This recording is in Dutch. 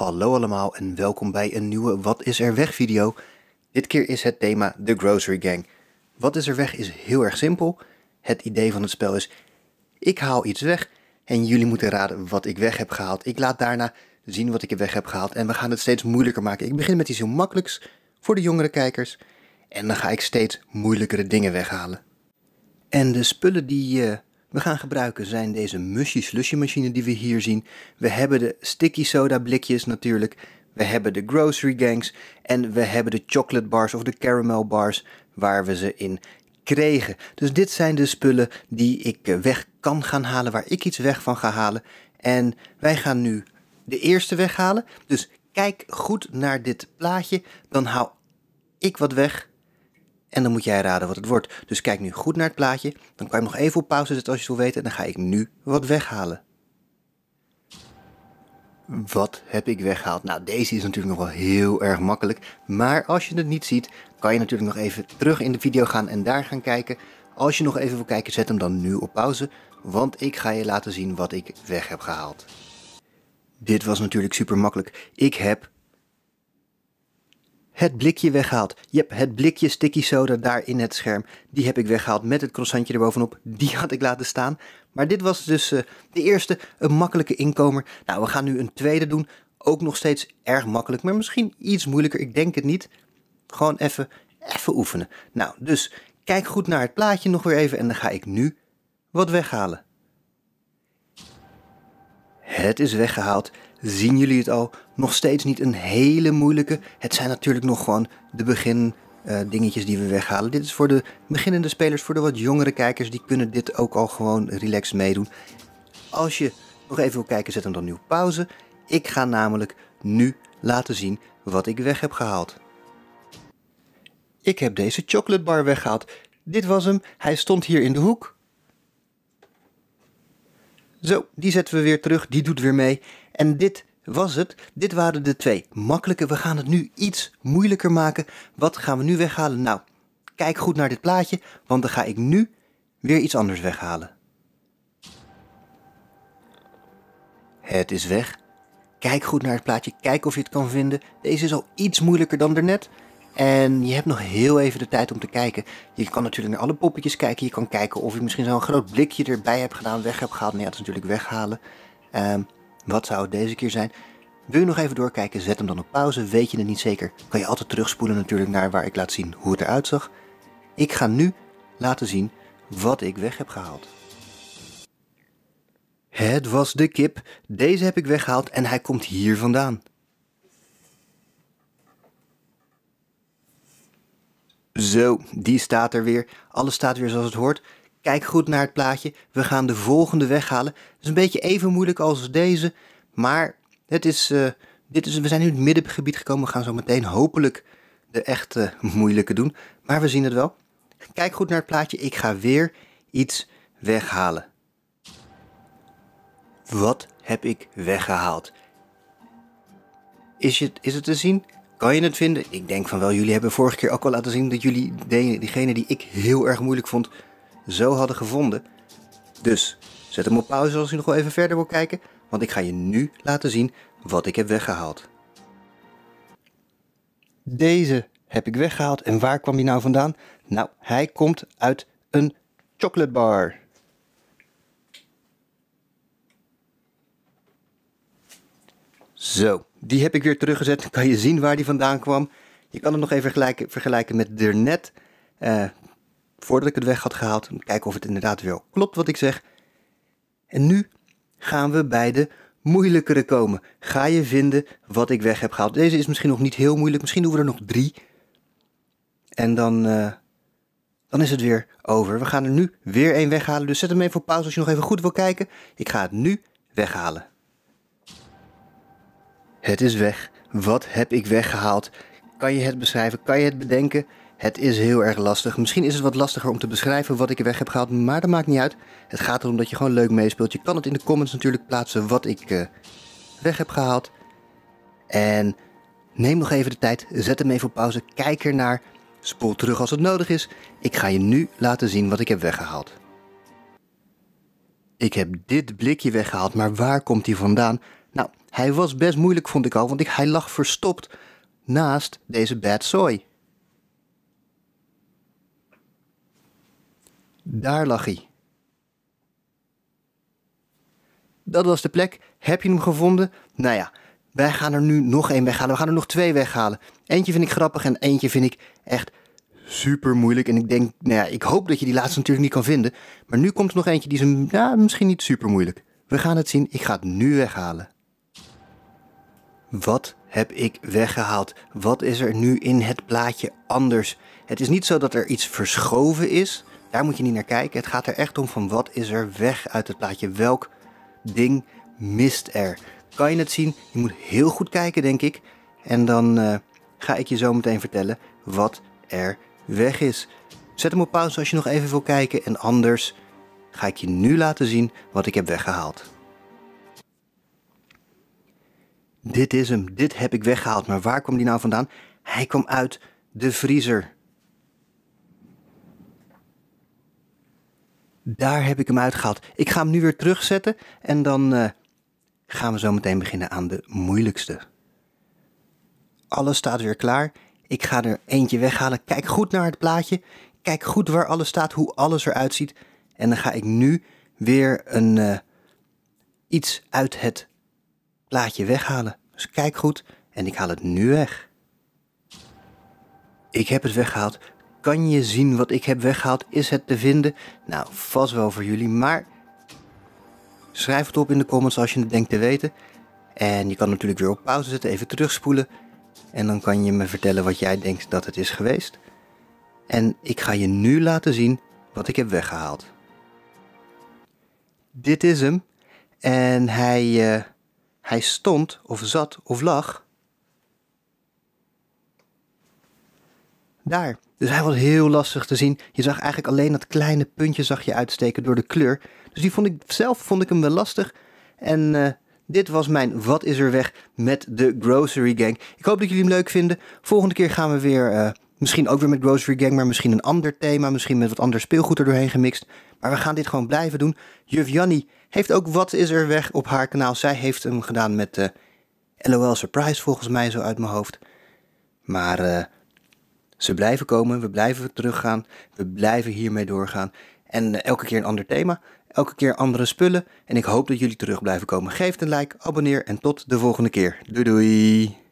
Hallo allemaal en welkom bij een nieuwe Wat is er weg video. Dit keer is het thema de Grocery Gang. Wat is er weg is heel erg simpel. Het idee van het spel is, ik haal iets weg en jullie moeten raden wat ik weg heb gehaald. Ik laat daarna zien wat ik weg heb gehaald en we gaan het steeds moeilijker maken. Ik begin met iets heel makkelijks voor de jongere kijkers en dan ga ik steeds moeilijkere dingen weghalen. En de spullen die je eh, we gaan gebruiken zijn deze mushy slushy machine die we hier zien. We hebben de sticky soda blikjes natuurlijk. We hebben de grocery gangs. En we hebben de chocolate bars of de caramel bars waar we ze in kregen. Dus dit zijn de spullen die ik eh, weg kan gaan halen, waar ik iets weg van ga halen. En wij gaan nu de eerste weghalen. Dus kijk goed naar dit plaatje. Dan haal ik wat weg en dan moet jij raden wat het wordt. Dus kijk nu goed naar het plaatje. Dan kan je nog even op pauze zetten als je het wil weten. En dan ga ik nu wat weghalen. Wat heb ik weggehaald? Nou, deze is natuurlijk nog wel heel erg makkelijk. Maar als je het niet ziet, kan je natuurlijk nog even terug in de video gaan en daar gaan kijken. Als je nog even wil kijken, zet hem dan nu op pauze. Want ik ga je laten zien wat ik weg heb gehaald. Dit was natuurlijk super makkelijk. Ik heb het blikje weggehaald. hebt het blikje sticky soda daar in het scherm. Die heb ik weggehaald met het croissantje erbovenop. Die had ik laten staan. Maar dit was dus eh, de eerste, een makkelijke inkomer. Nou, we gaan nu een tweede doen. Ook nog steeds erg makkelijk, maar misschien iets moeilijker. Ik denk het niet. Gewoon even, even oefenen. Nou, dus kijk goed naar het plaatje nog weer even en dan ga ik nu wat weghalen. Het is weggehaald. Zien jullie het al? Nog steeds niet een hele moeilijke. Het zijn natuurlijk nog gewoon de begin eh, dingetjes die we weghalen. Dit is voor de beginnende spelers, voor de wat jongere kijkers. Die kunnen dit ook al gewoon relaxed meedoen. Als je nog even wil kijken, zet hem dan nu pauze. Ik ga namelijk nu laten zien wat ik weg heb gehaald. Ik heb deze chocolate bar weggehaald. Dit was hem. Hij stond hier in de hoek. Zo, die zetten we weer terug. Die doet weer mee. En dit was het. Dit waren de twee makkelijke. We gaan het nu iets moeilijker maken. Wat gaan we nu weghalen? Nou, kijk goed naar dit plaatje, want dan ga ik nu weer iets anders weghalen. Het is weg. Kijk goed naar het plaatje, kijk of je het kan vinden. Deze is al iets moeilijker dan daarnet. net. En je hebt nog heel even de tijd om te kijken. Je kan natuurlijk naar alle poppetjes kijken. Je kan kijken of ik misschien zo'n groot blikje erbij heb gedaan, weg heb gehaald. Nee, nou dat is natuurlijk weghalen. Ehm, wat zou het deze keer zijn? Wil je nog even doorkijken, zet hem dan op pauze. Weet je het niet zeker, kan je altijd terugspoelen natuurlijk naar waar ik laat zien hoe het eruit zag. Ik ga nu laten zien wat ik weg heb gehaald. Het was de kip. Deze heb ik weggehaald en hij komt hier vandaan. Zo, die staat er weer. Alles staat weer zoals het hoort. Kijk goed naar het plaatje. We gaan de volgende weghalen. Het is een beetje even moeilijk als deze. Maar het is, eh, dit is, we zijn nu in het middengebied gekomen. We gaan zo meteen hopelijk de echte moeilijke doen. Maar we zien het wel. Kijk goed naar het plaatje. Ik ga weer iets weghalen. Wat heb ik weggehaald? Is het, is het te zien? Kan je het vinden? Ik denk van wel, jullie hebben vorige keer ook al laten zien dat jullie diegene die ik heel erg moeilijk vond, zo hadden gevonden. Dus zet hem op pauze als u nog wel even verder wil kijken, want ik ga je nu laten zien wat ik heb weggehaald. Deze heb ik weggehaald en waar kwam die nou vandaan? Nou, hij komt uit een chocolate bar. Zo. Die heb ik weer teruggezet. Dan kan je zien waar die vandaan kwam. Je kan het nog even vergelijken, vergelijken met Dernet. Uh, voordat ik het weg had gehaald. Kijken of het inderdaad wel klopt wat ik zeg. En nu gaan we bij de moeilijkere komen. Ga je vinden wat ik weg heb gehaald. Deze is misschien nog niet heel moeilijk. Misschien doen we er nog drie. En dan, eh, dan is het weer over. We gaan er nu weer één weghalen. Dus zet hem even op pauze als je nog even goed wil kijken. Ik ga het nu weghalen. Het is weg. Wat heb ik weggehaald? Kan je het beschrijven? Kan je het bedenken? Het is heel erg lastig. Misschien is het wat lastiger om te beschrijven wat ik weg heb gehaald, maar dat maakt niet uit. Het gaat erom dat je gewoon leuk meespeelt. Je kan het in de comments natuurlijk plaatsen wat ik eh, weg heb gehaald. En neem nog even de tijd, zet hem even op pauze, kijk ernaar, spoel terug als het nodig is. Ik ga je nu laten zien wat ik heb weggehaald. Ik heb dit blikje weggehaald, maar waar komt die vandaan? Nou, hij was best moeilijk, vond ik al, want ik, hij lag verstopt naast deze bad soy. Daar lag hij. Dat was de plek. Heb je hem gevonden? Nou ja, wij gaan er nu nog één weghalen. We gaan er nog twee weghalen. Eentje vind ik grappig en eentje vind ik echt super moeilijk. En ik denk, nou ja, ik hoop dat je die laatste natuurlijk niet kan vinden. Maar nu komt er nog eentje die is een, nou, misschien niet super moeilijk. We gaan het zien. Ik ga het nu weghalen. Wat heb ik weggehaald? Wat is er nu in het plaatje anders? Het is niet zo dat er iets verschoven is. Daar moet je niet naar kijken. Het gaat er echt om van wat is er weg uit het plaatje? Welk ding mist er? Kan je het zien? Je moet heel goed kijken, denk ik. En dan eh, ga ik je zo meteen vertellen wat er weg is. Zet hem op pauze als je nog even wil kijken. En anders ga ik je nu laten zien wat ik heb weggehaald. Dit is hem, dit heb ik weggehaald. Maar waar kwam die nou vandaan? Hij kwam uit de vriezer. Daar heb ik hem uitgehaald. Ik ga hem nu weer terugzetten en dan eh, gaan we zo meteen beginnen aan de moeilijkste. Alles staat weer klaar. Ik ga er eentje weghalen. Kijk goed naar het plaatje. Kijk goed waar alles staat, hoe alles eruit ziet. En dan ga ik nu weer een, eh, iets uit het plaatje weghalen. Dus kijk goed en ik haal het nu weg. Ik heb het weggehaald. Kan je zien wat ik heb weggehaald? Is het te vinden? Nou, vast wel voor jullie, maar schrijf het op in de comments als je het denkt te weten. En je kan natuurlijk weer op pauze zetten, even terugspoelen. En dan kan je me vertellen wat jij denkt dat het is geweest. En ik ga je nu laten zien wat ik heb weggehaald. Dit is hem. En hij eh, hij stond of zat of lag. Daar. Dus hij was heel lastig te zien. Je zag eigenlijk alleen dat kleine puntje zag je uitsteken door de kleur. Dus die vond ik zelf vond ik hem wel lastig. En eh, dit was mijn Wat is er weg met de Grocery Gang. Ik hoop dat jullie hem leuk vinden. Volgende keer gaan we weer eh, Misschien ook weer met Grocery Gang, maar misschien een ander thema. Misschien met wat ander speelgoed er doorheen gemixt. Maar we gaan dit gewoon blijven doen. Juf Jannie heeft ook Wat is er weg op haar kanaal. Zij heeft hem gedaan met uh, LOL Surprise volgens mij zo uit mijn hoofd. Maar eh, ze blijven komen, we blijven teruggaan. We blijven hiermee doorgaan. En eh, elke keer een ander thema. Elke keer andere spullen. En ik hoop dat jullie terug blijven komen. Geef een like, abonneer en tot de volgende keer. Doei doei!